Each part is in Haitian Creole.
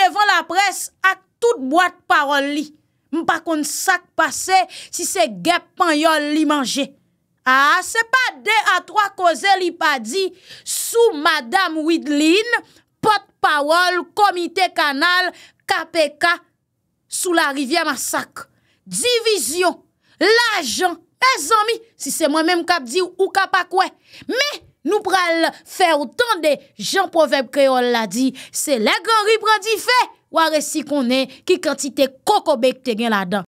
devan la pres a tout boate parol li. Mpa kon sak pase si se gep pan yon li manje. A, se pa de a troa koze li pa di sou madame widlin, pot parol, komite kanal, kape ka sou la rivye masak. Divisyon, lajan, ezami, si se mwen menm kap di ou kapakwe. Mpe! Nou pral fè ou tan de jan profèb kreol la di, se la gran ripran di fè, ware si konen ki kantite kokobek te gen la dan.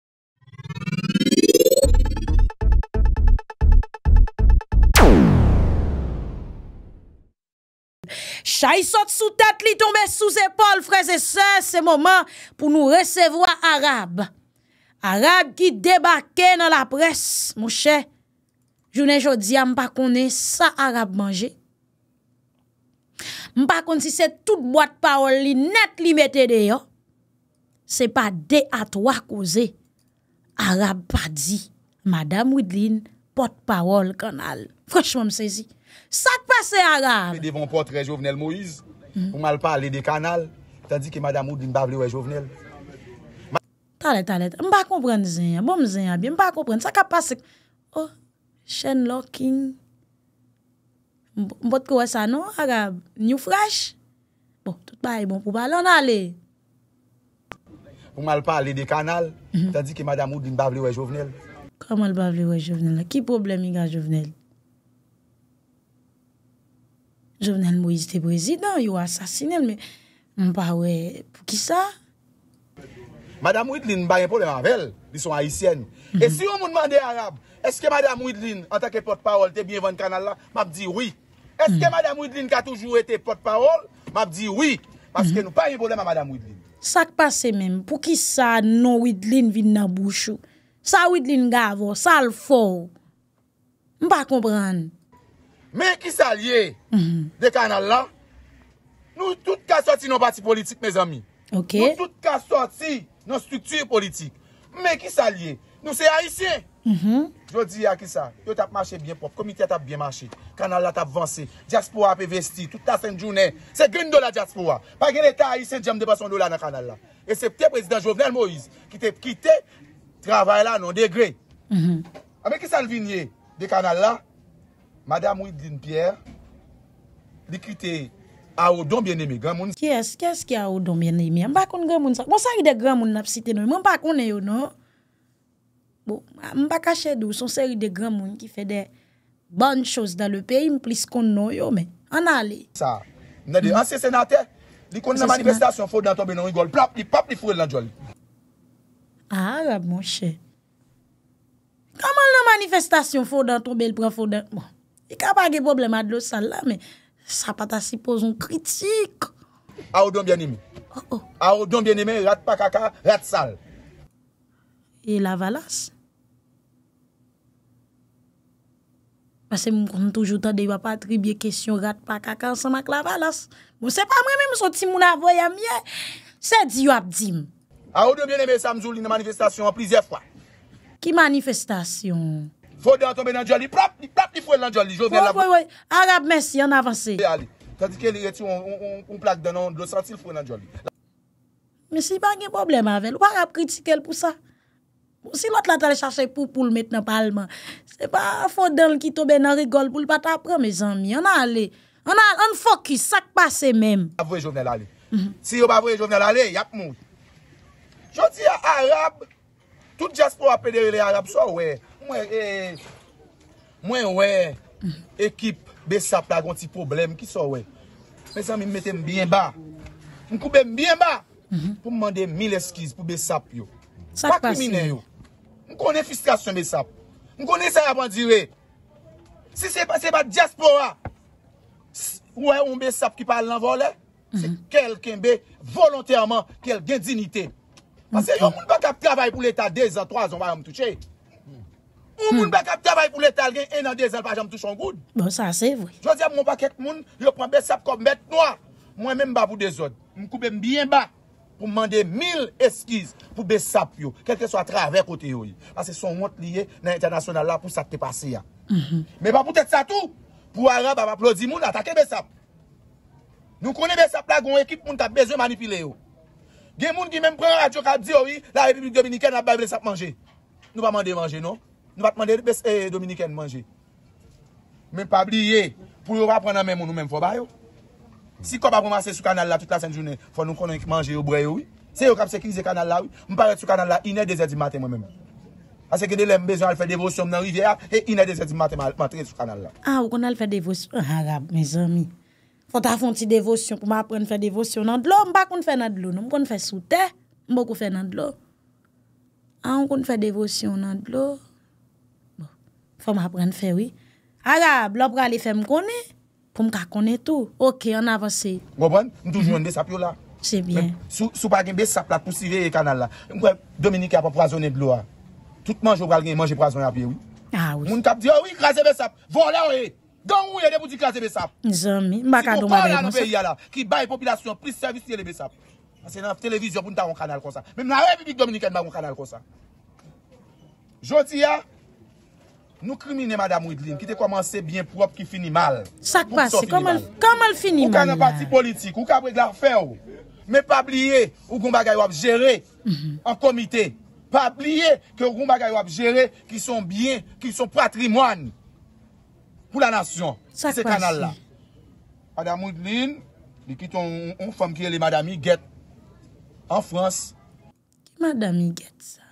Chay sot sou tat li tombe sou zepol, freze se, se moman pou nou resevo a Arab. Arab ki debake nan la pres, mouche. Jounen jodi a mpa kone sa Arab manje. Mpa kone si se tout boit pawol li net li mette de yo. Se pa de atwa kouze. Arab pa di. Madame Woodin pot pawol kanal. Franchman mse zi. Sa kwa se Arab? Mpe devon pot rejouvenel Moise. Mpa le pa ale de kanal. Ta di ki Madame Woodin bavle wejouvenel. Talet, talet. Mpa kompren zenya. Bom zenya bi. Mpa kompren. Sa ka pase. Oh. Shenlokin. Mbot kwa sa nou, Arab? New fresh? Bon, tout pa e bon pou balon ale. Mwen al pale de kanal, ta di ki madame ou din bavle wè jovenel. Kwa mwen bavle wè jovenel la, ki problemi gwa jovenel? Jovenel mwis te prezident, yon asasinel, mwen pale wè pou ki sa? Madame ou din bavle pou le mwavle, di son ayisyen. E si yon mwen mande Arab, Eske Madame Ouidlin, anta ke potpawol te biyevan kanal la, map di oui. Eske hmm. Madame Ouidlin ka toujou ete potpawol, map di oui. Paske nou pa yon boleman Madame Ouidlin. Sak pase men, pou ki sa nou Ouidlin vin nan bouchou. Sa Ouidlin gavou, sa l'fou. Mpa kompran. Men ki sa liye hmm. de kanal la, nou tout ka soti nou bati politik, me zami. Ok. Nou tout ka soti nou struktuye politik. Men ki sa liye, nou se a hmm. isye. Mpou. Jodi a kisa, yo tap mache bien pop, komitye tap bien mache, kanal la tap vansi, Jaspo a pe vesti, touta sen jounen, se gen do la Jaspo a, pa gen etay sen jem de bason do la nan kanal la. E se pte prezident Jovnel Moïse ki te pkite, travay la nan de gre. Mm-hmm. Ame ah, kisa l viniye de kanal la, madame Ouidine Pierre, li kite bon, a ou don bien nemi, gran moun sa. Kyes, kyes ki a ou don bien nemi, an bakoun gran moun sa. Monsan ide gran moun nap site nou, moun bakoun e yo nou. Bon, Mbaka chèdou, son sèri de gran moun ki fè de ban chòs dan le peyi mplis kon nou yo me. An ale. Sa, nè de mm. ansè senate, di kon nan manifestasyon fò dan tombe nan yon igol, plap, li plap, li fò el lan djol. Arab moun chè. Kaman nan manifestasyon fò dan tombe, el pran fò dan... I bon, e ka bagè boble madlò sal la, me, sa pata si pozon kritik. A ou don bè nimi? Oh, oh. A ou don bè nimi, rat pa kaka, rat sal. E la valas? E la valas? Mase moun kon toujoutan de yon patribye kesyon rat pa kakansan mak la valas. Moun se pa mwen men moun sotim moun avoyan miye, se di yon abdim. A ou de mwen eme samzou li nan manifestasyon an plizye fwa. Ki manifestasyon? Fode an tombe nan djoli, plop, plop, li fwe nan djoli. Fwe, fwe, fwe. Arab Messi an avansi. E, Ali, kadi ke li eti yon plak danan, lo sati l fwe nan djoli. Mesi bagye problem avèl, wap ap kritike l pou sa? Si lot la ta le chase pou pou l met nan palman, se pa fò den l ki tobe nan rigol pou l pata apre me zanmi, an ale, an fò ki sak pase men. Si yo ba vwe jo vne l ale, si yo ba vwe jo vne l ale, yak mou. Jodi a Arab, tout jaspo apede le Arab so we, mwen e, we ekip besap la gonti problem ki so we. Mwen zanmi metem byen ba, mwen koube byen ba mhm. pou mande mil eskiz pou besap yo. Pa krimine yo, m konen fistras seme sap, m konen sa yapan diwe, se se pase pa diaspora, ou e ou mbe sap ki pale nan volè, se kelken mhm. be volontèrman kel gen dinite. Pase yo moun bak ap travay pou letal 2 an 3 an wajan m touche, ou moun bak ap travay pou letal gen 1 an 2 an wajan m touche an goud. Bon sa ase vwe. Jwa di a moun pak et moun, lopwa mbe sap kombet noa, mwen men mba pou de zon, m koube mbyen bak. pou mande mil eskiz pou besap yo, kelke so a traver kote yo yo. Ase son wot liye nan internasyonal la pou sa te pase ya. Mhm. Men pa pote sa tou, pou araba pa plo di moun atake besap. Nou konen besap la goun ekip moun ta beze manipile yo. Gen moun ki men pre an radyo ka di yo yo, la republik dominiken ap baybe lesap manje. Nou va mande manje, non? Nou va te mande bes eh, dominiken manje. Men pa bliye, pou yo va pre nan men moun ou men fo bay yo. Si ko pa pou mase sou kanal la tout la sen jounen, fò nou konon yon ki manje yon brey yon. Se yo kap se ki yon kanal la yon, mpare sou kanal la inè de zè di matè mwen mè mè. Ase ki de lè mbezoun al fè devosyon mnen rivye a, e inè de zè di matè mwen matè yon sou kanal la. A, ah, ou konon al fè devosyon. A, ah, agab, mbezoun mi. Fò ta foun ti devosyon pou m apren fè devosyon nan dlo. Mpa kon fè nan dlo nou. Mkon fè sou tè, mbo kon fè nan dlo. A, ah, ou kon fè devosyon nan dlo. Bo, f pour me tout. OK, on avance. Vous Je toujours mhm. là. C'est bien. Sous pas pour suivre canal là. Dominique a pas de l'eau. Hein. Tout manger à pied oui. Ah oui. Moun dit oh oui, sap. Oh, eh. oui. Eh, qui population plus service C'est télévision un canal comme ça. Même la République dominicaine, un canal comme ça. Hein. Nou krimine Mada Mouidlin ki te komanse bien prop ki fini mal. Sa kwa se? Koman fini mal? Ou ka nan parti politik, ou ka brek la fe ou. Me pa bliye Ougoumba Gayo ap jere mhm. an komite. Pa bliye ke Ougoumba Gayo ap jere ki son bien, ki son patrimoine. Pou la nasyon, se kanal la. Mada Mouidlin, li kiton ou fom ki ele Mada Miget an Frans. Mada Miget sa.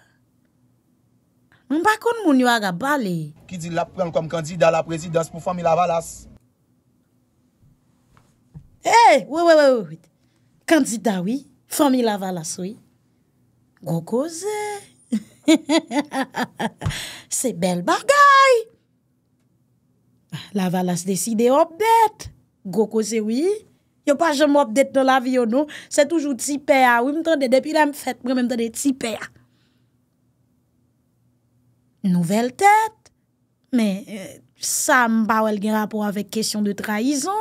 Mpa kon moun yo a ga bale. Ki di la prenk kom kandida la prezidans pou Femil Avalas. Hey, eh, wè wè wè wè wè. Kandida wè. Femil Avalas wè. Goko zè. Se bel bagay. Avalas deside obdet. Goko zè wè. Yo pa jom obdet nou la viyo nou. Se toujou tipe a. Ah wè mtande depi la mfet mwen mtande tipe a. Ah. Nouvel tèt, mè sa euh, mba wèl gen rapor avèk kèsyon de traïzon.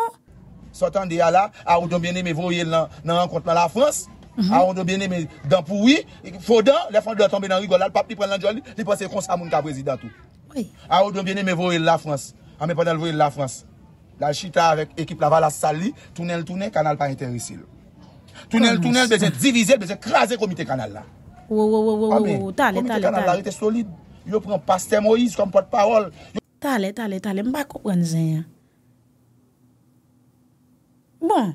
Sotan diya la, a ou don bène mè vòye nan an kontman la Frans, a ou don bène mè dan pouwi, fò dan, lè fòn dè la tombe nan rigolal, pap li pren lan jòl li, li pòn se konsa moun ka brezidatou. A ou don bène mè vòye la Frans, a mè pè nan vòye la Frans, la chita avèk ekip la vala sali, tounel tounel, kanal pa interisil. Tounel tounel, bèze divizel, bèze krasè komite kanal la. Kom Yo pren Paste Moïse kom pot parol. Tale, tale, tale, mba ko prenzen ya. Bon,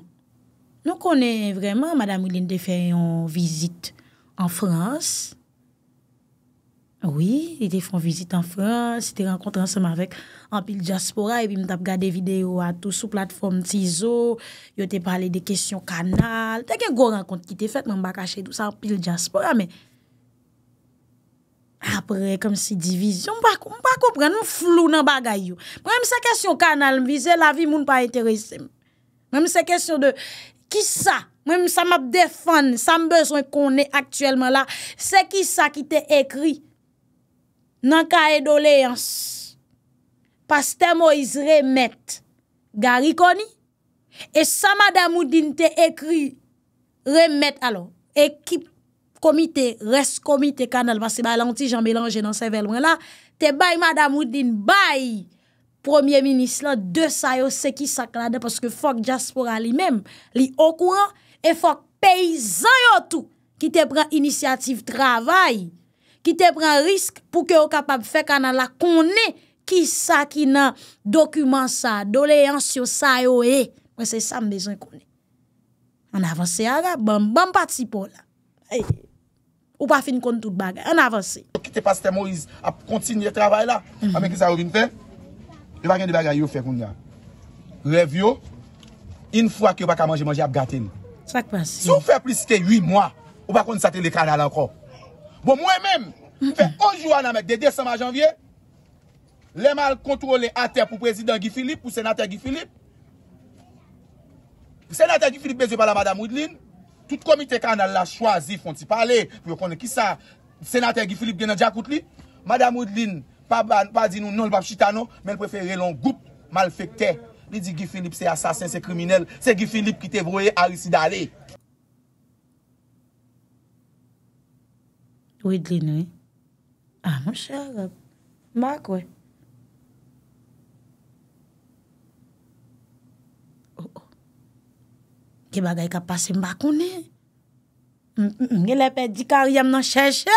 nou konen vreman, Madame Ouline te fè yon vizit en Frans. Oui, te fè yon vizit en Frans, te renkontran seman vek en pil diaspora, epi mtape gade video atou sou platform Tizou, yo te pale de kesyon kanal, te gen gò renkont ki te fèt, mba kache yon sa en pil diaspora, men... Apre, kom si divizyon, mwen pa kompren, mwen flou nan bagay yo. Mwen mwen se kesyon kanal, mwen vize la vi moun pa enterese mwen. Mwen mwen se kesyon de, ki sa, mwen mwen sa map defan, sa mbezwen konen aktuelman la, se ki sa ki te ekri, nan ka edoleans, pas temo iz remet, garikoni, e sa madam ou din te ekri, remet alo, ekip. komite, res komite kanal, vase bay lantijan melange nan sevelwen la, te bay madamoudine, bay premier minis la, de sa yo se ki saklade, paske fok diaspora li mem, li okouran, e fok peyizan yo tou, ki te pren inisiatif travay, ki te pren risk, pou ke yo kapab fe kanal la, konen ki sa ki nan dokumen sa, dole yans yo sa yo e, mwen se sa mbezen konen. An avanse ya la, bam, bam pati pou la. Ay, Ou pa fin konti tout bagay, an avansi. Ki te passe te Moïse a kontinye travay la, mhm. a men ki sa ouvin fe, yo bagay de bagay yo fe koun ya. Rev yo, in fwa ki yo baka manje manje ap gatin. Sakpensi. Sou fe plis ke 8 mwa, ou bakon saten le kanal anko. Bon mwen men, mhm. fe 11 juan an mek de Desem a Janvye, le mal kontrole a te pou prezident Gi Philippe, pou senatè Gi Philippe, pou senatè Gi Philippe beze pala madame Moudline, Tout komite kan al la chwazi fon ti pale, pou yo kone ki sa, senate Gifilip gen a djakout li, madame Wydlin, pa di nou non lbap chitano, men prefere lon goup, malfekte, mi di Gifilip se asasin, se kriminel, se Gifilip ki te broye a risidale. Wydlin we, a ah, monsha, mwa kwe, bagay ka pase m bakounen. M gen le pe di karyem nan chenche.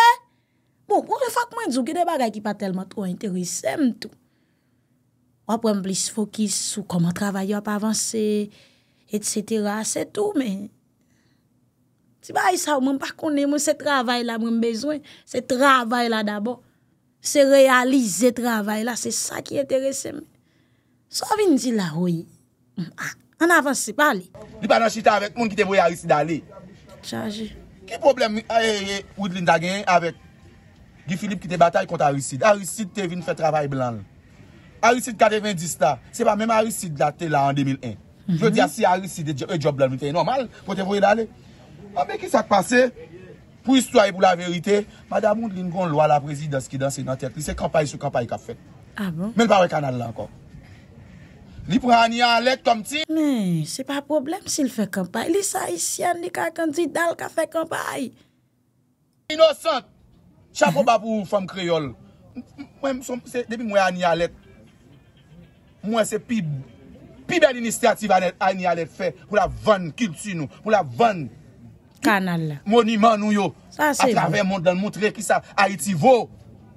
Bo, kou refak mwen djou ki de bagay ki pa telman tro enteresem tout. Wap wè m plis fokis sou koman travay yo ap avanse, et cetera, se tout men. Ti ba y sa w m bakounen m se travay la m wèm bezwen. Se travay la dabo. Se realize travay la. Se sa ki enteresem. So vi n di la woy. M ak. An avansi, pa li. Li pa nan chita avèk moun ki te voye Harisid alè. Tja, jè. Ki problem mi eh, aèye eh, eh, ou d'linda gen avèk di Filip ki te batay kont Harisid. Harisid te vin fè travay blan. Harisid kate vin disla. Se pa mèm Harisid datè la an 2001. Mhm. Je dè ah, si Harisid e job blan moun fè yon normal pou te voye dalè. A ah, mè ki sa kpase? Pou istwa e pou la verite? Mada moun d'linda goun lwa la prezidans ki dansè nan tèk li. Se kampay sou kampay ka fèk. Mèm pa wè kanal la ankon. Li pou Ani Alet kom ti? Mè, se pa problem si l fè kampay. Li sa isyan, li ka kèndi dal ka fè kampay. Inosant! Chapo babou fèm kreyol. Depi mwen Ani Alet, mwen se pi bel inistiativ Anet, Ani Alet fè, pou la vèn kil ti nou, pou la vèn... Kanal la. Moni man nou yo. Sa se bon. A travè moun dan moun tre ki sa, Aiti vo.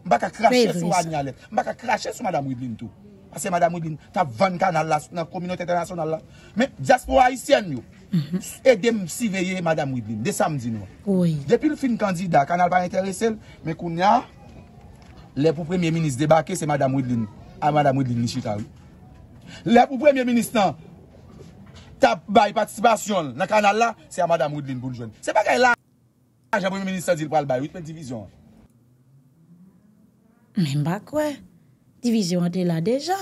Mwen baka krashe sou Ani Alet. Mwen baka krashe sou Madame Wibintou. Asè Madame Ouidlin, ta van kanal la, nan kominote tè nasyonal la. Men, diaspo mhm. a isyen yo, e dem si veye Madame Ouidlin, de samdin yo. Depi l fin kandida, kanal pa interese l, men koun ya, le pou premier ministre debake, se Madame Ouidlin, a ah, Madame Ouidlin nishita. Le pou premier ministre, ta baye patisipasyon, nan kanal la, se a Madame Ouidlin pou l jwen. Se pa gaye la, a premier ministre di l pral baye, wite men divizyon. Men bakwe, Divizyon an te la dejan.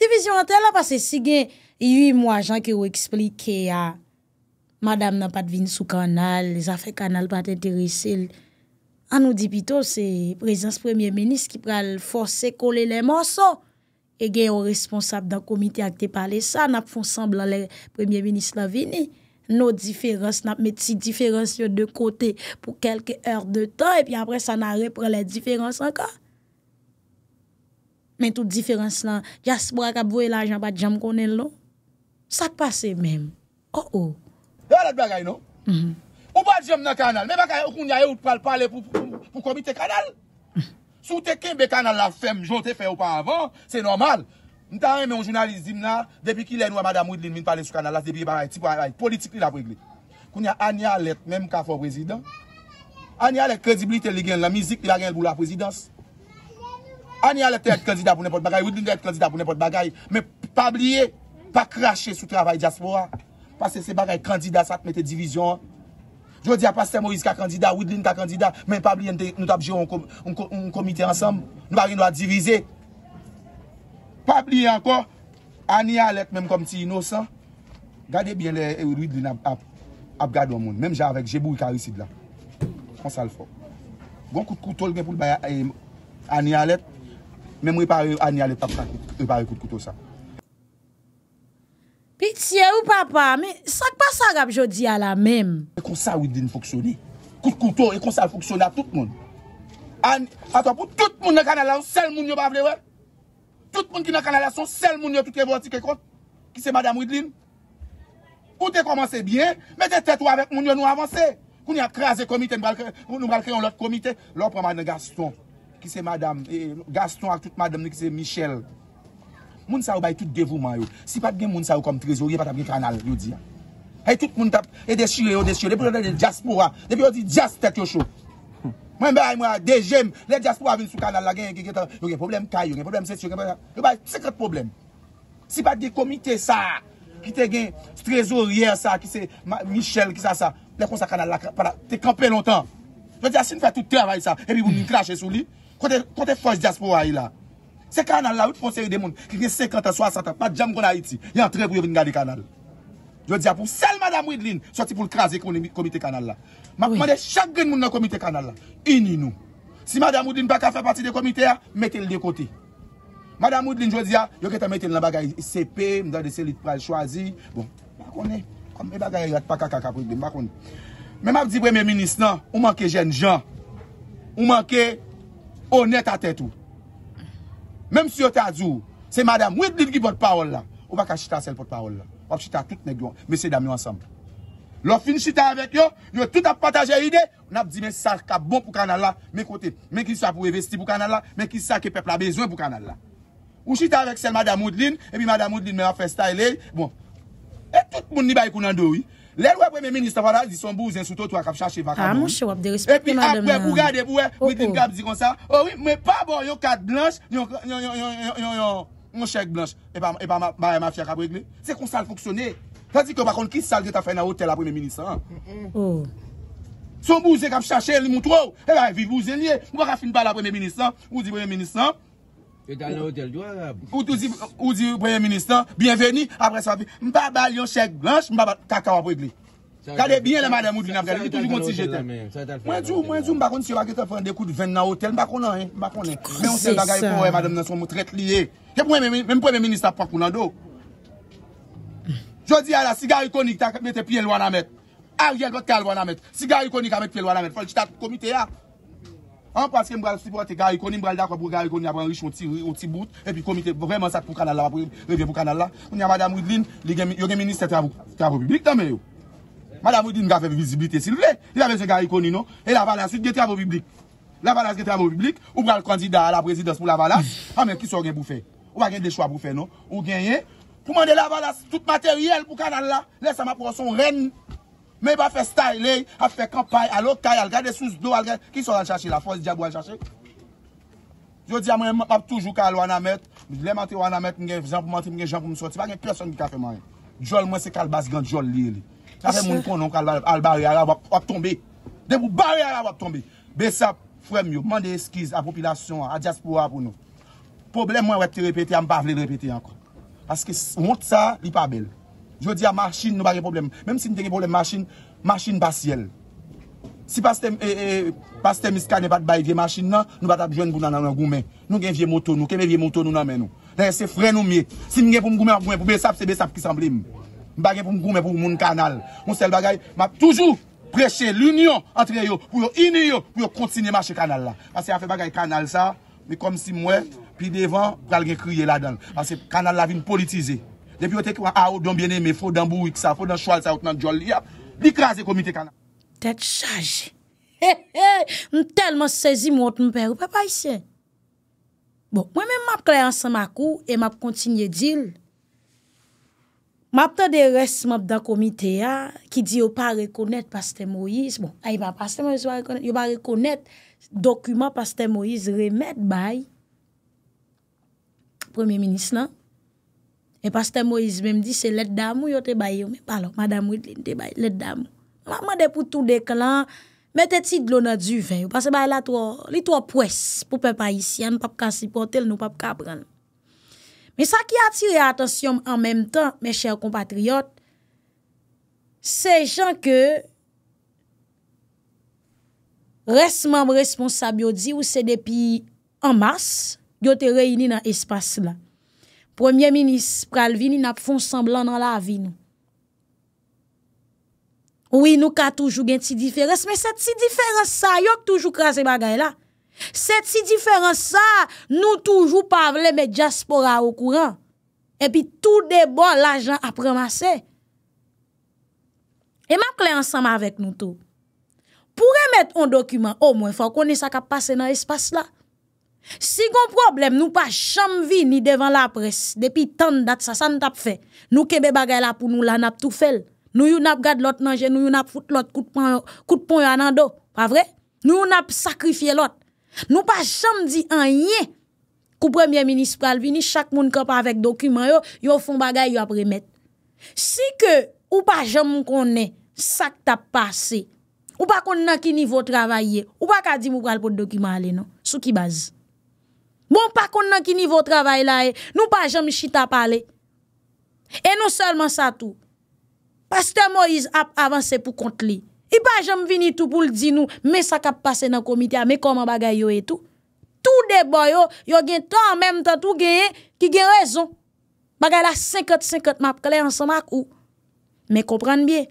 Divizyon an te la, pase si gen yu yi mwa jan ki ou eksplike a madame nan pat vin sou kanal, les afe kanal pat enterise. An nou di pito, se prezidans premye menis ki pral force kole le monson. E gen yon responsable da komite ak te pale sa, nap fon semblan le premye menis la vini. Nou diferans, nap met si diferans yon de kote pou kelke er de tan, e pi apre sa nan repre le diferans anka. men tout diferans lan, yas bwa ka bouye la ajan bat jam konen lo, sa pase men, oh oh. Ewa non? mm-hmm. mm-hmm. la di bagay nou, ou bat jam nan kanal, men baka yon koun ya yon pal pale pou komite kanal, sou teken be kanal la fem, jote fe ou pa avan, se normal, mta an men yon jounalize di mna, depi ki lè nou a madam Ouidlin vin pale sou kanal, ati depi ban ay, politik li la pregle, koun ya anya let, menm ka fo prezident, anya let kredibli te li gen la mizik, la gen pou la prezidans, Ani alet te et kandida pou nepot bagay, widlin te et kandida pou nepot bagay, me pabliye, pa krashe sou travay diaspora, pase se bagay kandida sa te mette divizyon. Jodi a paste Moïse ka kandida, widlin ka kandida, men pabliye nou tabje yon komite ansam, nou bari nou a divize. Pabliye anko, ani alet menm kom ti inosan, gade bien le widlin e, ap gado moun, menm jan avek jebou yon karisid la. Kon sal fok. Gon kout koutol gen pou e, ani alet, Mem wè pa wè anè alè tapta, wè pa wè kout koutou sa. Pitiè ou papa, mè sak pa sa gap jodi alè mèm. Koun sa wè din foksyoni. Kout koutou, koun sa foksyoni a tout moun. Anè, fato apou, tout moun nan kanalè ou sel moun yo bavle wè. Tout moun ki nan kanalè ou sel moun yo tout evoti kekot. Ki se madame Wydlin. Kou te komanse bien, mè te tètou avèk moun yo nou avanse. Koun ya kreaze komite, moun nou bral kreyon lòt komite, lòt prama nan gaston. ki se madame e, Gaston ak tout madame ni ki se Michel, moun sa ou bay tout devouman yo. Si pat gen moun sa ou kom trezor, ye pat ap gen kanal yo di ya. Hey, tout moun tap, e deshi yo, deshi yo, depi yo de jaspoura, depi yo di jas tete yo chou. Mwen bay mwa de jem, le jaspoura vin sou kanal la gen, yo gen problem kay, yo gen problem seti, yo gen problem... Yo bay sekret problem. Si pat gen komite sa, ki te gen trezor, ye sa, ki se Michel, ki sa sa, le kon sa kanal la, te kampe lontan. Jwè diya, si nou fè tout te avay sa, epi pou mwen krashe sou li, kote fòs jaspo a yi la. Se kanal la, wè pou se yi de moun, ki gen 50-60, pa jam kon a iti, yon tre pou yon vingade kanal. Jwè diya, pou sel Madame Woodland, sou ti pou l krashe koni komite kanal la. Mwè diya, chak gen moun nan komite kanal la, in yi nou. Si Madame Woodland baka fè pati de komite a, metel diyo koti. Madame Woodland, jwè diya, yon ketan metel nan bagay ICP, mwen doy de selit pral chwazi. Bon, bakon e, kon mwen bagay yot pa kakaka pou yon, bakon e. Men ap di vwe men minist nan, ou manke jen jan, ou manke onet a tetou. Men msio ta dzou, se madam, ou e bliv ki pot paol la, ou baka chita sel pot paol la. Ou chita klik negyon, mese damyo ansam. Lo fin chita avek yo, yo tout ap pataje ide, ou nap di men sarka bon pou kanal la, men kote, men ki sarka pou e vesti pou kanal la, men ki sarka pepla bezwen pou kanal la. Ou chita avek sel madam Oudlin, e mi madam Oudlin men a fe stay le, bon, e tout moun ni bay konan do yi. Les lois premier ministre, voilà, ils sont bousins surtout toi, qui cherchent vacances. Ah, et puis après, vous regardez, vous voyez, vous oh, dites oh. comme ça. Oh oui, mais pas bon, yon carte blanche, un chèque blanche. Et pas ma mafia qui a régler. C'est comme ça le fonctionner. Tandis que par contre, qui ça ta tu as fait dans l'hôtel à premier ministre? Hein? Oh, Son bousin qui a cherché, il m'a trouvé. Et eh bien, vive bousin, il m'a fait une pas à premier ministre. Vous hein? dites, premier ministre, hein? Ou di ou prem minister, bienveni apres sa fi. Mba balyon chek blanche, mba balyon kakawa pou igli. Kade bien le madèm ou glin apre, li toujou konti jetè. Mwen di ou mbakon si yo wak etè fè un dekou di ven nan hotel, mbakon nan. Mwen se gaga yon madèm nan son moutret liye. Kèp mwen mwen minister pou akounan do. Jodi yara, sigari konik ta mette piye lwa nan mette. A ou ye got ka lwa nan mette. Sigari konik a mette piye lwa nan mette. Fèl chita komite ya. An pwanske mbral si pwante garikoni, mbral da kwa pou garikoni yavran rich woti bout, epi komite vreman sak pou kanal la, pou yon ven pou kanal la. Mwen ya Madame Woodlin, yon gen ministre travou, travou publik tamen non, yo. Madame Woodlin nga febe vizibilite sil vle, yon vese garikoni no, e la valans yon gen travou publik. La valans gen travou publik, ou mbral kandida la prezidans pou la valans, an ah, men kis yo gen pou fe, ou va gen de chwa pou fe no, ou genye. Pouman de la valans, tout materiel pou kanal la, lesa ma pwason renn. Men ba fe staye le, fe kampaye, alokaye, al gade sous do, al gade... Ki sou lan chache la? Fos diyabou lan chache? Yo diyaman, mwen ap toujou ka al wana met, mwen dilemante wana met, mwen genjampou mwante, mwen genjampou mwansoti, bagen kerson mi ka fe manye. Dijol mwen se kalbase gan, dijol liye le. Aske moun konon kalbare al wap tombe. Debou barare al wap tombe. Besap, fremyo, mande eskiz a popilasyon an, a diaspora an pou nou. Problem mwen wè te repete, an pa vle de repete anko. Aske moun sa, li pa bel. Jwè di a machin nou bagè problem, mèm si nou tege problem machin, machin pasyel. Si pas tem, e, e, e, pas tem iska ne pat baye vye machin nan, nou bat ap jwen pou nan nan nou goumen. Nou gen vye moto nou, ke me vye moto nou nan men nou. Den se fren nou miye, si nou gen pou mou goumen, mou goumen pou besap, se besap ki san blim. M bagè pou mou goumen pou moun kanal. Moun sel bagay, m ap toujou preche l'union antre yo, pou yo ini yo, pou yo kontinye mache kanal la. Pase a fe bagay kanal sa, me kom si mwen, pi devan, pral ge kriye la dan. Pase kanal la vin politize. Depiote ki wan a ou don bene me fwo dan bou wik sa, fwo dan chwal sa ou nan djol li ap, di krasi komite kana. Tet chaje, he he, mwen telman sezi mwot mwen peru, pe pa isye. Bon, mwen men map klayan sa makou, e map kontinye dil. Map te de res map dan komite ya, ki di yo pa rekonet paste Moïse, bon, a ah, yon pa paste Moïse, yo pa rekonet dokumen paste Moïse remet bay. Premier ministre nan. Men pastè Moïse mèm di se let dam ou yo te baye ou, men palo, madame Ouidlin te baye, let dam. Mèm mèm de pou tout de klant, mèm te ti glona duve ou, pastè baye la to, li to a pwes, pou pe pa yisyen, pap ka sipote, nou pap ka pran. Men sa ki atire atasyon mèm, an mèm tan, mèm chèr kompatriot, se jan ke, resman mèm responsab yo di, ou se depi an mas, yo te reyni nan espase la. Premier Ministre pralvi ni nap fon semblan nan la avi nou. Ou yi nou ka toujou gen ti diferens, men se ti diferens sa, yonk toujou krasi bagay la. Se ti diferens sa, nou toujou pavle men diaspora ou kouran. Epi tou debon la jan apremase. E, e mapkle ansama avek nou tou. Pou remet on dokumen, ou mwen fwa konen sa kap pase nan espase la. Si kon problem nou pa jam vi ni devan la pres depi tan dat sa san tap fe, nou kebe bagay la pou nou la nap toufel, nou yon ap gad lot nanje, nou yon ap foute lot koutpon yon anando, pa vre? Nou yon ap sakrifye lot, nou pa jam di anye kou premier minispral vi ni chak moun kap avèk dokumen yo, yo fon bagay yo ap remet. Si ke ou pa jam moun konen sak tap pase, ou pa konen ki nivou travaye, ou pa ka di mou pral pot dokumen ale non, sou ki bazi. Mwen bon, pa kon nan ki nivou travay la e, nou pa jom chita pale. E nou selman sa tou. Pasteur Moïse ap avanse pou kont li. I pa jom vini tou pou l'di nou, me sak ap pase nan komitya, me koman bagay yo e tou. Tou deboy yo, yo gen tan menm tan tou gen, ki gen rezon. Bagay la 50-50 map kle ansanak ou. Me kompran biye.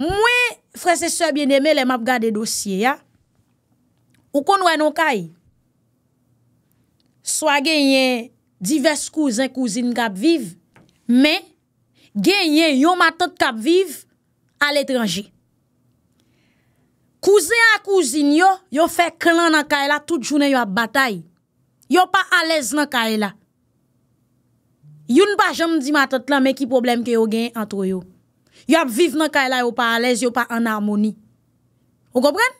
Mwen, frese soye biye neme, le map gade dosye ya. Ou kon wè non kaye. So a genyen divers kouzen kouzin kap viv Men genyen yon matot kap viv Al etranje Kouzen a kouzin yo Yo fe klan nan kaela Tout jounen yo ap batay Yo pa alez nan kaela Yo npa jom di matot la Men ki problem ki yo genyen antro yo Yo ap viv nan kaela Yo pa alez, yo pa anamoni O gopren?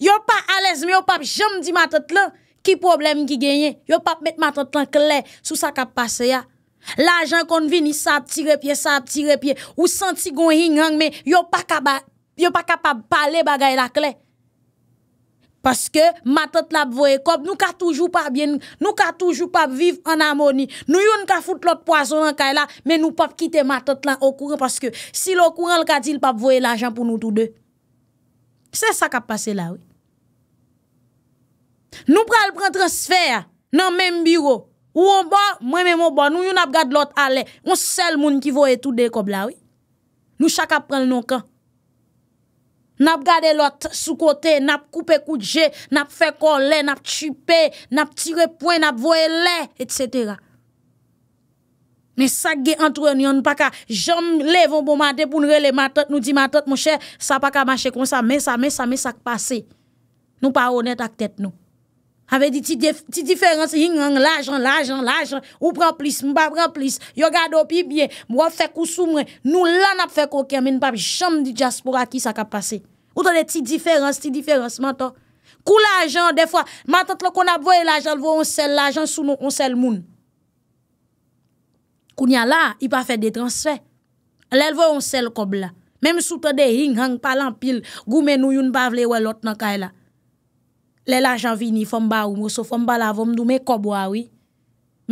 Yo pa alez men yo pa jom di matot la Ki problem ki genyen? Yo pap met matot lan kle, sou sa kap pase ya. L'ajan kon vini sa ap tirepye, sa ap tirepye, ou senti gon hing hang men, yo pa kap pale bagay la kle. Paske matot la pou voye kop, nou ka toujou pa biye, nou ka toujou pa vive an amoni. Nou yon ka foute lot poason an kay la, men nou pap kite matot lan okuren, paske si l'okuren l'ka di l'pap voye l'ajan pou nou tou de. Se sa kap pase la wey. Nou pral prantre sfer nan menm biro Ou an ba, mwen menm an ba Nou yon ap gad lot ale Mwen sel moun ki voye tout dey kob la Nou chaka pral non ka Nap gade lot sou kote Nap koupe koutje Nap fekor le, nap tupé Nap tire poin, nap voye le, etc Ne sak ge antwen yon Paka jom levon pou mante Poun rele matote, nou di matote monshe Sa paka manche kon sa men, sa men, sa men Sa kpase, nou pa honet ak tet nou Avè di ti diferans, hing hang, l'ajan, l'ajan, l'ajan, ou pran plis, mba pran plis, yo gado pi bie, mwa fek ou sou mwen, nou lan ap fek okè, men pap jam di diaspora ki sa kap pase. Ou te de ti diferans, ti diferans, manto. Kou l'ajan, defwa, matat lo kon ap voye l'ajan, lvo yon sel l'ajan, sou nou yon sel moun. Kou nya la, yi pa fe de transfè, lè lvo yon sel kob la. Mèm sou te de hing hang, palan pil, gou men nou yon bavle wè lot nan kay e la. Lè l'ajan vini, fòm ba ou mòso, fòm ba lavo, mdou mè kobwa wè.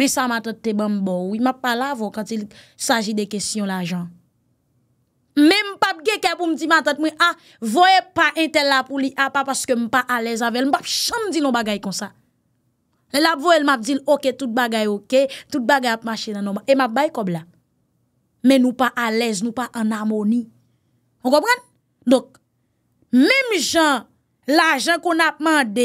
Mè sa m'atote te bè mbò wè. Mè pa lavo kante s'aji de kesyon l'ajan. Mè m'pap geke pou mdi m'atote mwen, a, ah, voye pa entel la pou li, a, ah, pa paske m'pa alez avèl. M'pap chanm di nou bagay kon sa. Lè la voye, m'ap dil, ok, tout bagay ok, tout bagay ap mache nan nou bagay. E m'ap bay kobla. Mè nou pa alez, nou pa anamoni. On gobran? Dok, mèm jan... L'ajen kon ap mande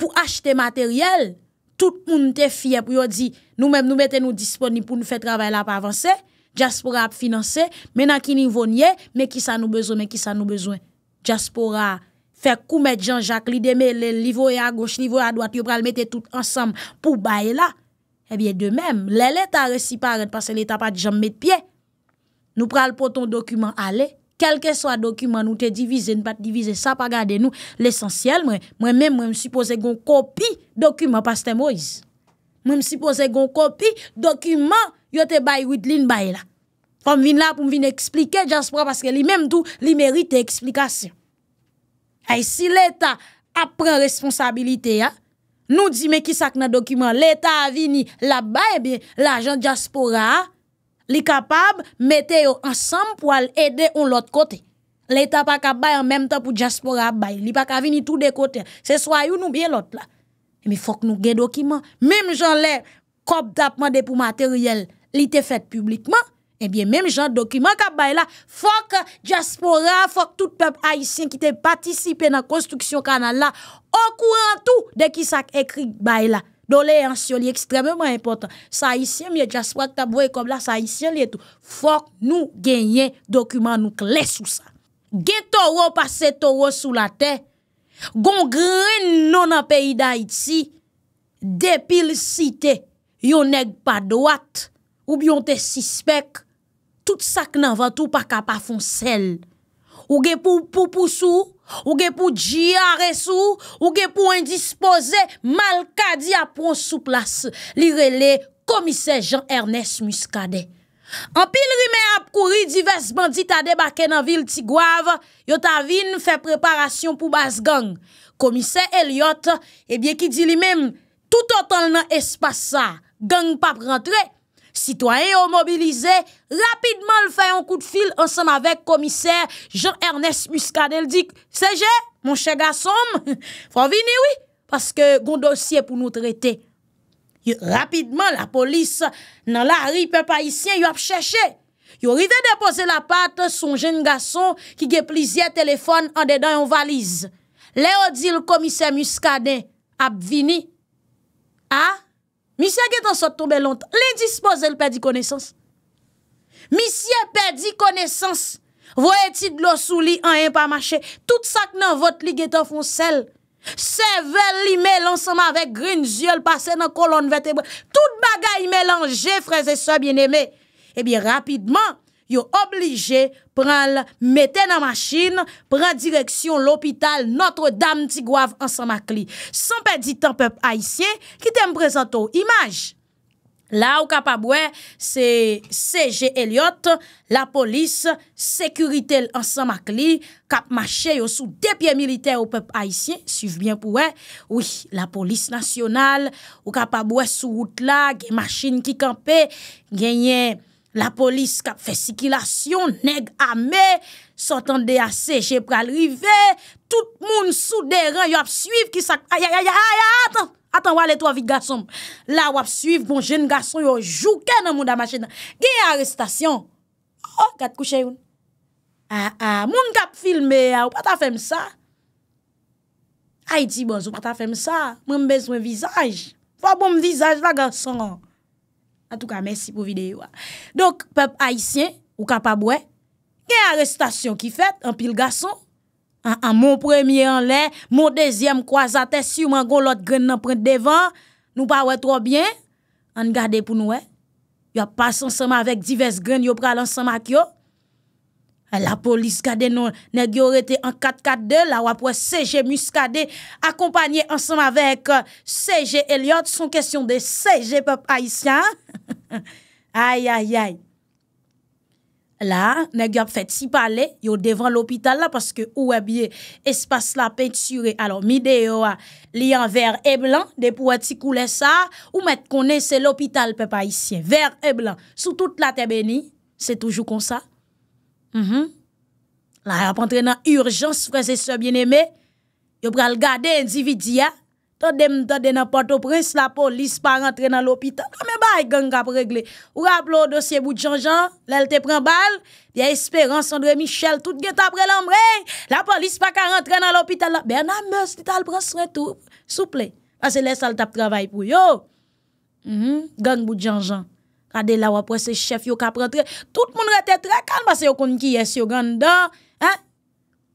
pou achete materyel, tout moun te fie pou yo di, nou mèm nou mette nou dispon ni pou nou fè travèl ap avansè, diaspora ap finanse, menan ki nivou nye, men ki sa nou bezon, men ki sa nou bezon. Diaspora, fè kou mette jan jak, li de me, li vo ya goch, li vo ya doat, yo pral mette tout ansam pou baye la. Ebyè de mèm, lè lè ta resipare, pasè lè ta pati jan mette piè. Nou pral poton dokumen alè, kelke so a dokuman nou te divize, nou pa te divize sa pa gade nou l'esansyel, mwen mèm mwen msipose gon kopi dokuman, pasta mwoyz. Mwen msipose gon kopi dokuman, yo te bayi wite lin bayi la. Fom vin la pou m vin eksplike jaspora, paske li mèm tou li merite eksplikasyon. Ay, si l'Etat apren responsabilite ya, nou di mèm ki sak nan dokuman, l'Etat avini la baye bi la jant jaspora a, li capable mettez ensemble pour aider on l'autre côté l'état pas capable en même temps pour diaspora bay li pas ka venir tout des côtés c'est soit ou nous bien l'autre là mais faut que nous des documents même gens les cop demandé pour matériel li te fait publiquement eh bien même gens document ka bay là faut diaspora faut tout peuple haïtien qui te participé la construction canal là au courant tout de qui ça écrit bay là Dole ansyo li ekstrememan impotant. Sa isyen li e dja swak ta bwe kob la, sa isyen li e tou. Fok nou genyen dokuman nou kles ou sa. Gen towo pase towo sou la te. Gon gren non apayi da itsi. Depil site yon neg pa doat. Ou biyon te sispek. Tout sak nan vantou pa kapafon sel. Ou gen pou poupousou, ou gen pou dji aresou, ou gen pou indispose, mal kadi ap pronsou plas li rele komise Jean-Ernest Muscade. An pil rime ap kouri di ves bandit ade baken an vil tigwav, yot avin fè preparasyon pou bas gang. Komise Elliot e bie ki di li mem, tout otan nan espasa, gang pap rentre. Citoyen yo mobilize, rapidman l fa yon kou de fil ansan avek komiser Jean-Ernest Muscadet l dik, Seje, moun che gasom, fwa vini wii, paske goun dosye pou nou trete. Rapidman la polis nan la ri pe pa isyen yo ap cheshe. Yo rive depose la pat son jen gasom ki ge plizye telefon an dedan yon valiz. Le o di l komiser Muscadet, ap vini. A ah?? misye get an sot tombe lont, li dispose l pedi konesans. Misye pedi konesans, voye ti blosou li an yon pa mache, tout sak nan vot li get an fon sel, se vel li mel ansan ma vek grin zye, l pase nan kolon vetebou, tout bagay melange, jè freze so eh bien eme, e bi rapidman, yo oblige pran l meten nan masjin, pran direksyon l opital Notre-Dame-Digouave en San-Makli. Sanpe ditan pep haisyen, ki te m prezento imaj. La ou kapabwe, se CG Elliot, la polis, sekuritel en San-Makli, kap mache yo sou depye militer ou pep haisyen, suiv bien pouwe, ou la polis nasyonal, ou kapabwe sou wout la, gen masjin ki kampe, genyen... La polis kap fesikilasyon, neg ame, sotan de ase, je pralrive, tout moun souderan, yo ap suif ki sak... Aya, aya, aya, atan! Atan, wale to avit gasonm. La wap suif, moun jen gason yo jouke nan moun damashe nan. Gen yon arestasyon. Oh, kat kouche yon. Ah, ah, moun kap filme, wapata ah, fem sa. Ay, di bon, wapata fem sa. Mwen bez mwen vizaj. Wapon mwen vizaj la gasonm. An tou ka, mersi pou videyo a. Donk, pep haisyen, ou kapabwe, gen arrestasyon ki fet, an pil gason, an moun premye an lè, moun dezyem kwa zate, si ou man goun lot gren nan pren devan, nou pa wè trobyen, an gade pou nouè. Yon pas ansama vek divez gren, yon pral ansama kyo, la polis gade nou, negyo rete an 4-4-2, la wap wap wap seje muskade, akompanyen ansan avèk seje euh, Elliot, son kèsyon de seje pèp Aisyen. Aï, aï, aï. La, negyo ap fè ti pale, yo devan l'opital la, paske ou wè biye espas la peinture, alò mi deyo li an ver e blan, de pou wè ti koule sa, ou mèt konè se l'opital pèp Aisyen, ver e blan, sou tout la tebeni, se toujou konsa, Mm -hmm. La yop entre nan frère sœurs bien-aimés. yo pral gade individya, tande m nan Port-au-Prince, la police pa rentre l'hôpital. l'hôpital. Kame bay gang kap regle. Ou rappel au dossier bout Jean-Jean, lel te pren bal, a espérance André Michel, tout get après l'ombre, la police pa ka rentre dans l'hôpital. Ben nan mers tal pran swen tou, souple. Ase l'es sal tap travail pou yo. Mm Gang bout Jean-Jean. Kade la wap wap wese chef yo kap rentre. Tout moun rete tre kal bas yo kon ki yes yo ganda.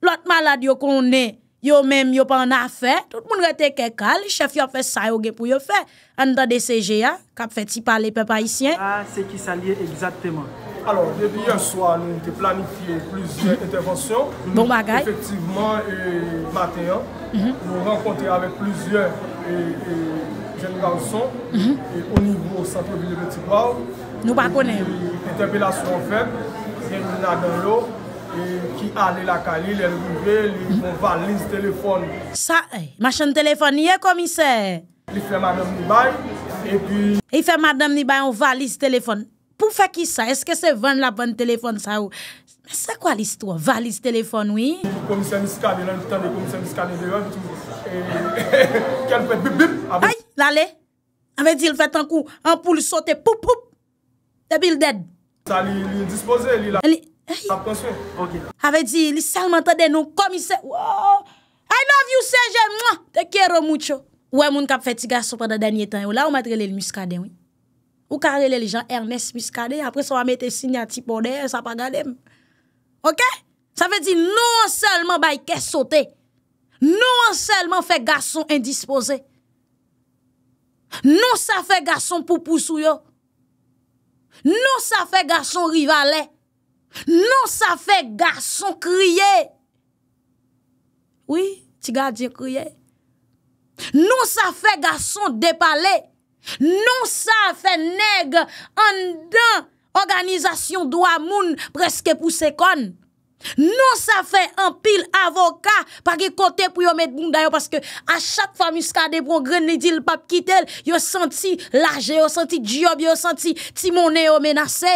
Lot malade yo kon ne, yo menm yo pa wana fe. Tout moun rete ke kal, chef yo fe sa yo ge pou yo fe. An da DCG ya, kap feti pale pe pa isyen. A, ah, se ki sa liye egzateman. Alors, le biyan so an nou te planifiye plizye entevention. Bon bagay. Efektiveman, maten an, mhm. nou renkonte ave plizye entevention. Nou pa konèm. Sa, ey, machan telefon yè komise? Li fè Madame Nibay, epi... Li fè Madame Nibay, on va lise telefon. Pou fè ki sa? Eske se ven la bon telefon sa ou? Sa kwa l'istou? Va lise telefon, oui? Komise miskade, nan loutan de komise miskade de yon, ki an fè bip bip, amè. Lale, avè di l fèt an kou, an pou l sote, pou pou, te bil ded. Sa li indispose li la. Ape konsyon? Ok. Avè di, li salman te denon komise. I love you, Sengen, mwa! Te kero moucho. Ouè moun kap fèt ti gaso pa da danyetan yo. La ou matre le l muskade, oui. Ou kare le l jan Ernest muskade, apre sa wame te signati ponde, sa pa gade. Ok? Sa vè di, non selman bay kè sote. Non selman fèt gason indispose. Non sa fe gason poupousou yo, non sa fe gason rivalè, non sa fe gason kriye, oui, ti ga di kriye, non sa fe gason depalè, non sa fe neg an dan organizasyon do amoun preske pou sekon, Nou sa fe an pil avoka pa ge kote pou yo met boun dayo paske a chak fami skade pou an gren ne di l pap kitel yo senti l aje, yo senti djiob yo senti ti mounen yo menase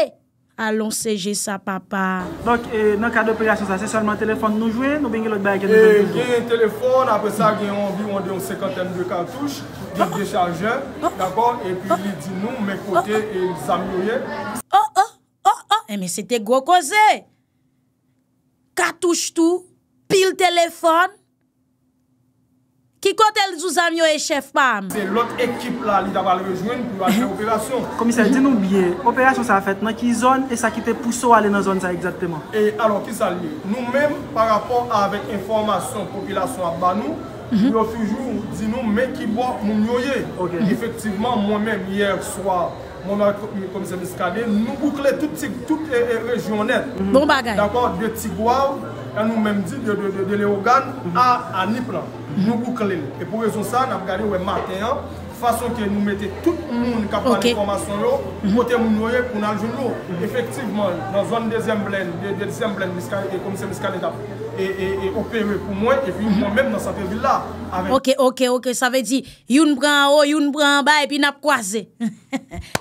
alon seje sa papa Donk, nan kade operasyon sa se seman telefon nou jwe, nou benge l ot bagen Gen yon telefon, apè sa gen yon biwande yon sekanten de kartouche gen de charje, d'akon e pi li di nou, me kote, e yon sami yoye Oh oh, oh oh E me se te gwo kose? Katouche tou, pil telefon, ki kote l zou zamyo e chef pam. L ot ekip la li daval rejwen pou l aje operasyon. Komisè, di nou biye, operasyon sa fèt nan ki zon e sa ki te pousse wale nan zon sa egzatèman? E alon ki sa liye, nou mèm par rapport a avek informasyon popilasyon ap banou, pou l ofijou, di nou men ki bo moun yoye, efektivman mwen mèm yèr swa. moun mwen komise miskade, nou boukle touti, touti e euh, euh, rejonet mhm. bon bagay, d'akon, de Tigouav en nou menm di, de le Ogan a, a Nip, nou boukle e pou rezon sa, nam gade we maten fason ki nou mette tout moun kapan informasyon yo, jote moun noye pou nanjoun yo, efektivman nan zon dezem blen, dezem blen komise miskade dap e opere pou mwen, e fin mwen men nan sa te bile la. Ok, ok, ok, sa ve di, youn bran an o, youn bran an ba, e pi nap kwa ze.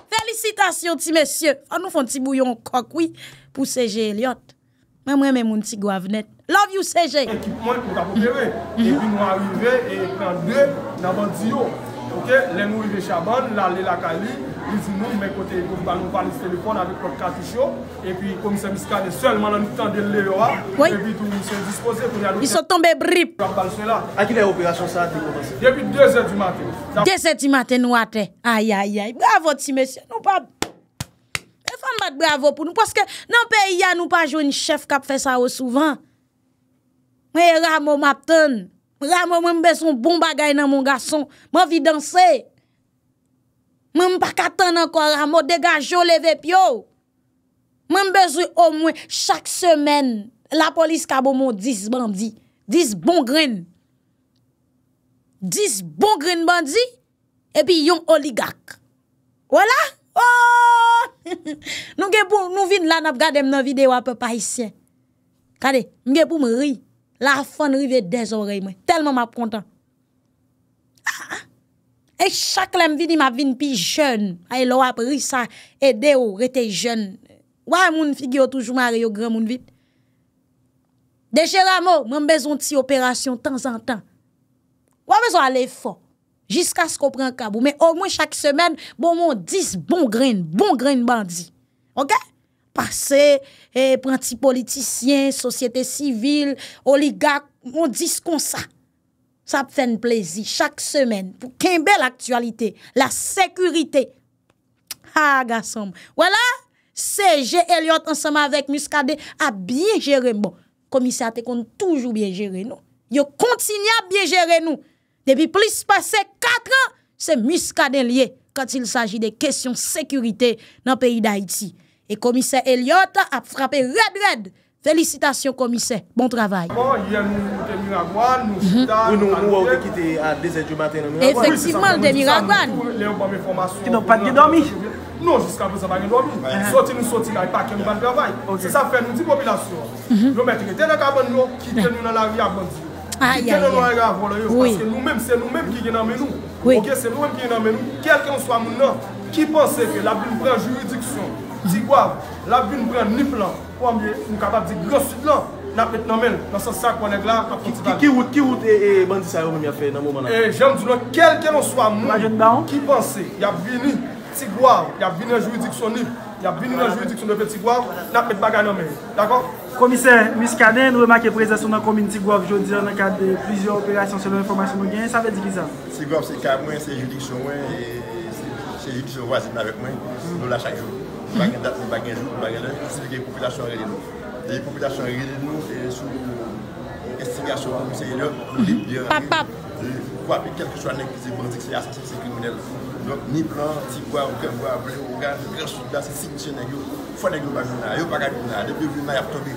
Felicitasyon ti, mesye. An nou fon ti bouyon kokwi pou CG Elliot. Mwen mwen men moun ti gwa venet. Love you CG! Ekip mwen pou tap opere, e fin mwen arrive, e kan de, nan ban di yo. Ok, lè nou yve chaban, lè lè lakali, lè zi nou, mè kote yve kouf balon, fane yve telefon avè klok kati chou, epi komise miskade, selman nan nou tande lè yo a, lè bitou yve se dispose pou lè adote. Y se tombe bripe. Aki lè operasyon sa a ti komense? Depi 2 zè di mate. 2 zè di mate nou a te? Ayayay, bravo ti mesye, nou pa... E fan mat bravo pou nou, poske nan pe ya nou pa jo yve chèf kap fè sa yo souvan. Mè yè la mou map tonn. Ra mwen mwen bezon bon bagay nan mwen gason. Mwen vi dansè. Mwen mwen pa katan anko. Ra mwen dega jol evè pyo. Mwen bezon o mwen. Chak semen. La polis kabo mwen diz bandi. Diz bon grin. Diz bon grin bandi. Epi yon oligak. Wala? Nou gen pou mwen vin lan ap gade mnen videwa pe parisyen. Kade? Mwen gen pou mwen ri. La fon rive dezorey mwen. Telman map kontan. A, ah, a. Ah. E chak lem vini ma vini pi jen. A, e lo ap risan. E deyo rete jen. Wa moun figyo toujouman reyo gran moun vit. Dejera mou, mwen bezon ti operasyon tan zan tan. Wa bezon ale fò. Jiska sko pren kabou. Men o mwen chak semen, bon moun dis bon gren, bon gren bandi. Ok? Pase, pranti politisyen, sosyete sivil, oligak, moun dis kon sa. Sa pfe n plezi, chak semen. Fou ken bel aktualite, la sekurite. Ha, gasom. Wala, CG Elliot ansama vek muskade a bie jere. Bon, komisyate kon toujou bie jere nou. Yo kontinye a bie jere nou. Depi plis pase 4 an, se muskade liye katil saji de kesyon sekurite nan peyi da iti. Et commissaire Elliot a frappé red red. Félicitations, commissaire. Bon travail. nous, nous, Effectivement, le Miragouane. Qui n'ont pas dormi. Non, jusqu'à présent, pas dormi. Sorti, nous sorti, nous pas nous pas C'est ça fait, nous, dit population. Nous mettons cabane, nous quittons nous dans la rue à Parce que nous c'est nous-mêmes qui sommes nous. c'est nous-mêmes qui sommes nous. soit nous, qui que la Bible prend juridiction Tigwav, la bi nou pren nip lan Pwa mwen nou kapap di gros sud lan Na pet nan men, nan san sa konen glan Ki wout, ki wout, e, e bandi sa yon Mwen mi a fe nan moun manan eh, Jem di nou, kelke non swa moun, ki panse Ya veni Tigwav, ya veni nan juridik son nip Ya veni nan juridik son lopet Tigwav Na pet bagay nan men, dako? Komiser, miskade, nou emak e prezasyon Nan komini Tigwav jodi, nan kade Plizyon operasyon se loun informasyon nou gen, sa ve di giza? Tigwav se kap men, se juridik son men e, Se juridik son vazit nan rek men Nou la chanjou bagen dat ni bagen lout, bagen lout, si li gen popilasyon regye loun. Deye popilasyon regye loun, deye sou estigasyon an, mwen seye lout, mwen li pye an, deye kwape kelke chwa nèk, ki zi bandik se yas, ki se kriminelle. Donk ni plan, ti kwa, ou kem kwa, vle ou kwa, vle ou kwa, se si tche nèk yo, fwa nèk yo bagen lout, yo bagen lout, debe yo vle mèk ap tobe.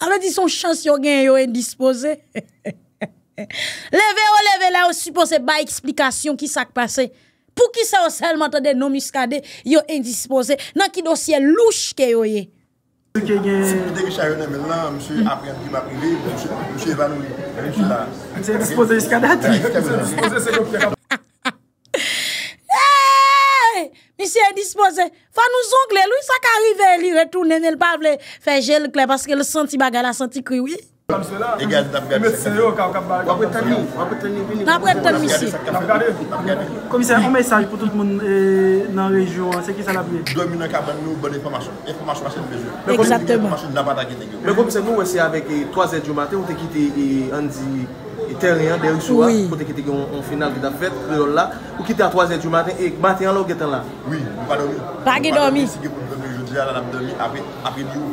alè di son chans yo gen yo endispoze. Leve yo leve la yo supose ba eksplikasyon ki sak pase. Pou ki sa yo selman te de nomiskade yo endispoze, nan ki dosye louch ke yo ye. Si pide ki chayonè men lan, msè apren ki mapri li, msè evanouye. Mse endispoze eskada ti. Mse endispoze se lopte. Il s'est disposé. Fa nous ongler. lui, ça qui arrive, il retourne, il ne pas faire gel clair parce qu'il senti bagarre, il senti cri, oui. Komisè, an mensaj pou tout moun nan rejouan, se ki sa la biye? Do mi nan ka ban nou bon informasyon, e informasyon masen bejou. Ekzatèman. Men komisè, nou wè se avèk e 3è diyo maten, ou te kite e andi teri an, deri sou an, pou te kite ge yon final di da fèt, ou kite a 3è diyo maten, e maten an la ou geten la? Oui, ou pa do mi. Pa ge do mi. Ou pa do mi, si ge pou do mi, jou di ala la do mi, apè diyo ou.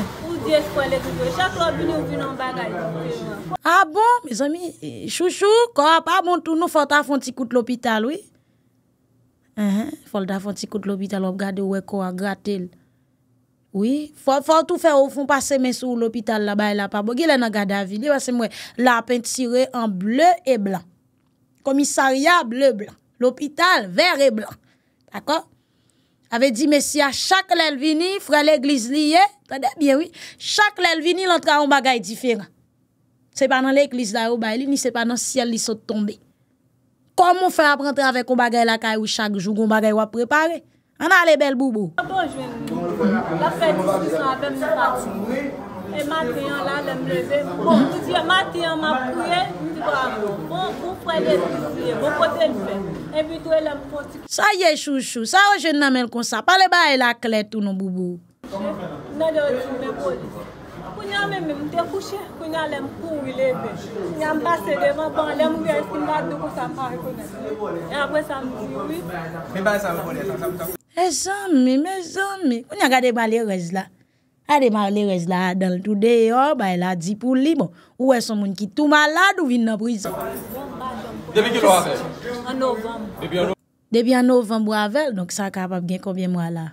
Uh-huh, a bon, mizomi, chouchou, ko a pa montounou, folta fon ti kout l'opital, oui? A hon, folta fon ti kout l'opital, oui, gade oue ko a gratel. Oui, folta ou fè ou fon pase men sou l'opital la ba e la pa, bo gile nan gade avili, wase mwen la pen tire en bleu e blan. Komisaria bleu-blan, l'opital verre e blan, d'akon? avait dit à chaque Lelvini, frère l'église lié, attendez bien oui, chaque Lelvini, vini, l'entra en bagay différent. C'est pas dans l'église là, ni c'est pas dans le ciel, li saute tomber. Comment faire apprendre avec un bagay la caille chaque jour, un bagay va préparer? On a les belles boubou. Bonjour, la fête, E mati yon la dem leze. Bon, tou diye mati yon ma pouye, mou ti va avon. Bon, ou fwè lez pouye, bon poten bon fwè. E bitou e lem poti. Sa ye chou chou, sa ou jen namen kon sa, pale ba e la kle tou nou boubou. Nè de ou ti mè kou li. Kou nyan mè mè mte fouchè, kou nyan lem kou wile ve. Nyan bas se devan, ban lem ou ve eskin bat do kon sa pa rekonen. E apwe sa mou diye. E zan mi, me zan mi. Kou nyan gade bali rej la. E demar le rej la adal tou de yo, bay e la di pou li mo. Bon, ou e son moun ki tou malad ou vin nan priz. Debi an novem bo avel, donk sa kapap gen koubyen mwa la.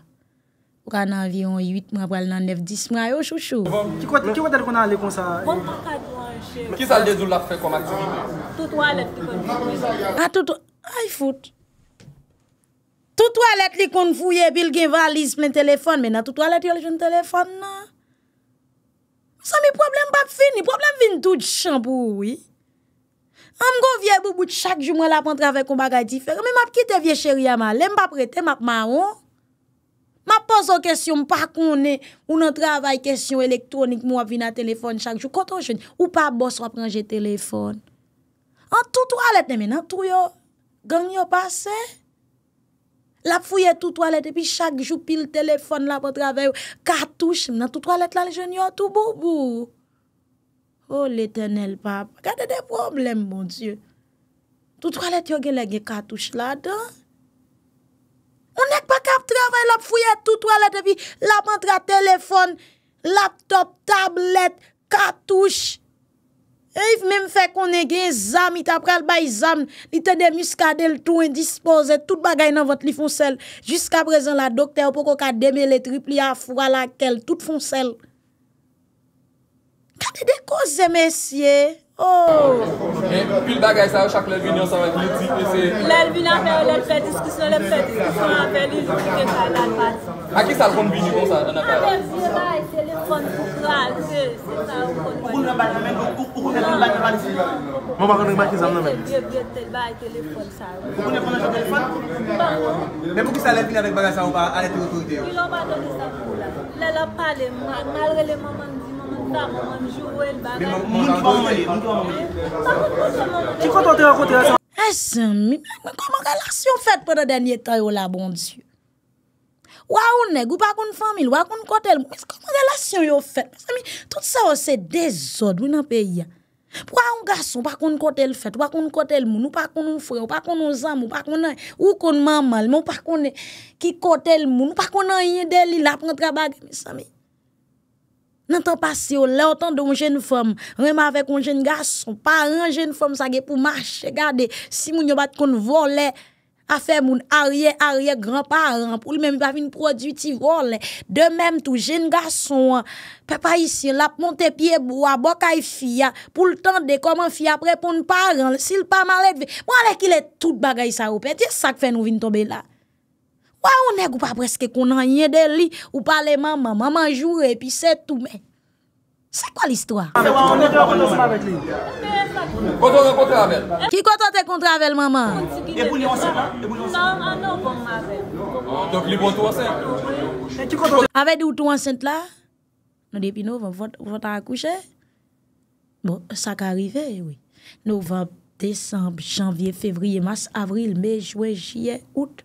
Ou ka nan vyon 8 mwa, pral nan 9-10 mwa yo chouchou. Ki wote l kona ale kon sa? Bon, ki sal de zoul la fwe koma ti? Tout wale. A ah, tout wale? A y foute. Toutou alet li konvouye bil gen valise men teléfon men nan toutou alet yon joun teléfon nan. San mi problem pa fin, mi problem vin tout chan pou ouwi. Am go vie bou bout chak jou mwen la pen trave kon bagay difer. Men map kite vie cheryama, lem pa prete map ma ou. Ma pose ou kesyon pa konen ou nan trave kesyon elektronik mwen vina teléfon chak joun konton joun. Ou pa boss wap pranje teléfon. An toutou alet men nan toutou yo gang yo pasey. la pouye tout wale depi chak jou pil telefon la pou travay yo, katouche, menan tout wale lal jen yo tout bou bou. Oh l'Eternel pap, gade de problem bon dieu. Tout wale tyon gen legye katouche la, don. On ek pa kap travay la pouye tout wale depi, la pouye telefon, laptop, tablet, katouche. Eu if mèm fè konè gè zan, it ap pral bay zan, li te de muskade, l tou indispoze, tout bagay nan vant li fon sel. Jiska prezen la dokte ou poko ka deme le tripli a fwa la kel, tout fon sel. Kade de ko zemesye? Ooooo! Mwen pil bagay sa ou, chak lèl bin yo sa wak yon tipi se... Lèl bin an fe, lèl fe diskusyon, lèl fe diskusyon an fe, li yon dikèn sa an anpatsan. Aki sa lèl bin yon kon sa, nan ape aran? An epziye baye, telefon pou pransè, se sa yon kon vanyan. Mwen mwakon yon bagay zan nan men bit? Mwen mwakon yon bagay telefon sa ou. Mwen mwakon yon bagay zan nan men bit? Mwen mwakon yon bagay zan nan men bit? Mwen jwou e bagay pou mwen fwant. Mwen fwant pou mwen fwant. Ti kontante wakote wakote wakote. E sami, pou mwen koman galasyon fet pou danye ta yo la bon diyo. Wawou neg ou pakoun fwant mil, wakoun kotel mwen, mwen koman galasyon yo fet. Mwen sami, tout sa wase dezod wina pe ya. Pou wawou gason, pakoun kotel fet, wakoun kotel mwen, wakoun ou fwe, wakoun ou zam, wakoun ou kon man mal, wakoun ki kotel mwen, wakoun anye deli la pou nye trabagye. E sami. Nantan pa se yo le otan don jen fom, remave kon jen gason, pa ran jen fom sa ge pou mache. Gade, si moun yo bat kon vole, afe moun ariye ariye granparen, pou li men mi pa fin produ ti vole. De menm tou jen gason, pe pa isi la ponte pie bo a bokay fia, pou l'tan de koman fia apre pou n'paren. Si l'pa malet bon, vi, wale ki le tout bagay sa oupe, ti sak fe nou vin tobe la. Ou anèk ou pa preske kon an yè de li ou pale mama, mama jure epi se tou men. Se kwa l'histoire? On ne te konta e se ma vek li. Konta te konta vek. Ki konta te konta vek mama? E mouni ansèk la? Non, an nou pou m'avek. Non, te fli pou ansèk. E Aved ou tou ansèk la? Non depi nou, vantan akouche? Bon, sa ka arrive, oui. Nouvan, désemb, janvye, fevriye, mas, avril, me, jouè, jye, out.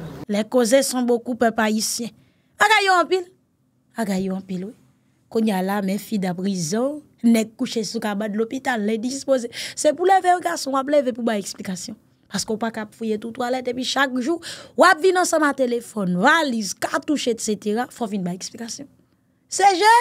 Le koze son bokou pe pa isyen. A ga yo anpil? A ga yo anpil wey. Konya la men fi da brison, ne kouche sou kabad l'opitan, le dispose. Se pou leve yon gas, wap leve pou ba eksplikasyon. Pas kon pa kap fuyetou toalet, epi chak jou, wap vinon sa ma telefon, valiz, kartouche, etc. Fofin ba eksplikasyon. Se je?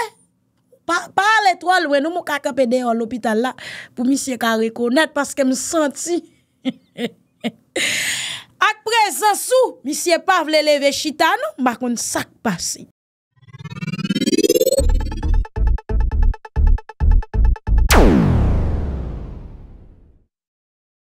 Parle toal wey, nou mou ka kapede yo l'opitan la, pou misye ka rekounet, paske m senti. Ak pre zansou, misye pa vle leve chitano, makon sak pasi.